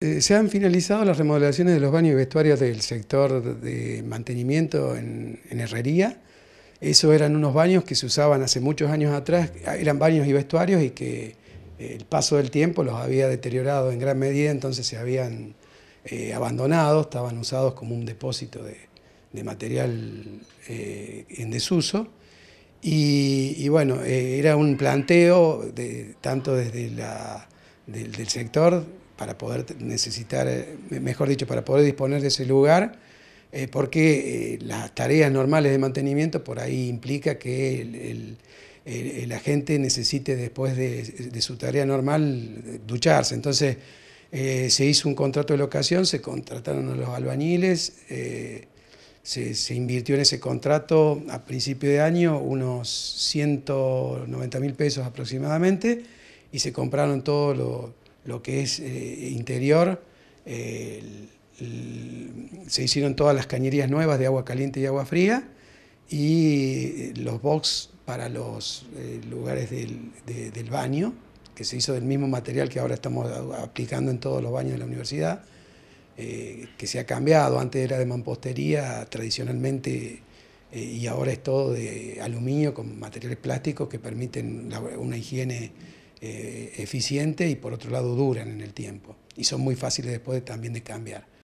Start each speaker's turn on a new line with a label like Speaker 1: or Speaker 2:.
Speaker 1: Eh, se han finalizado las remodelaciones de los baños y vestuarios del sector de mantenimiento en, herrería. Eso eran unos baños que se usaban hace muchos años atrás, ah, eran baños y vestuarios y que eh, el paso del tiempo los había deteriorado en gran medida, entonces se habían eh, abandonado, estaban usados como un depósito de, material en desuso. Y, bueno, era un planteo tanto desde la, del sector para poder necesitar, eh, mejor dicho, para poder disponer de ese lugar, eh, porque eh, las tareas normales de mantenimiento por ahí implica que el, la gente necesite después de, su tarea normal ducharse. Entonces se hizo un contrato de locación, se contrataron a los albañiles, se, se, invirtió en ese contrato a principio de año unos 190 mil pesos aproximadamente y se compraron todos los lo que es eh, interior, eh, se hicieron todas las cañerías nuevas de agua caliente y agua fría y eh, los box para los lugares del, baño, que se hizo del mismo material que ahora estamos aplicando en todos los baños de la universidad, que se ha cambiado, antes era de mampostería tradicionalmente y ahora es todo de aluminio con materiales plásticos que permiten una higiene eh, ...eficiente y por otro lado duran en el tiempo y son muy fáciles después también de cambiar.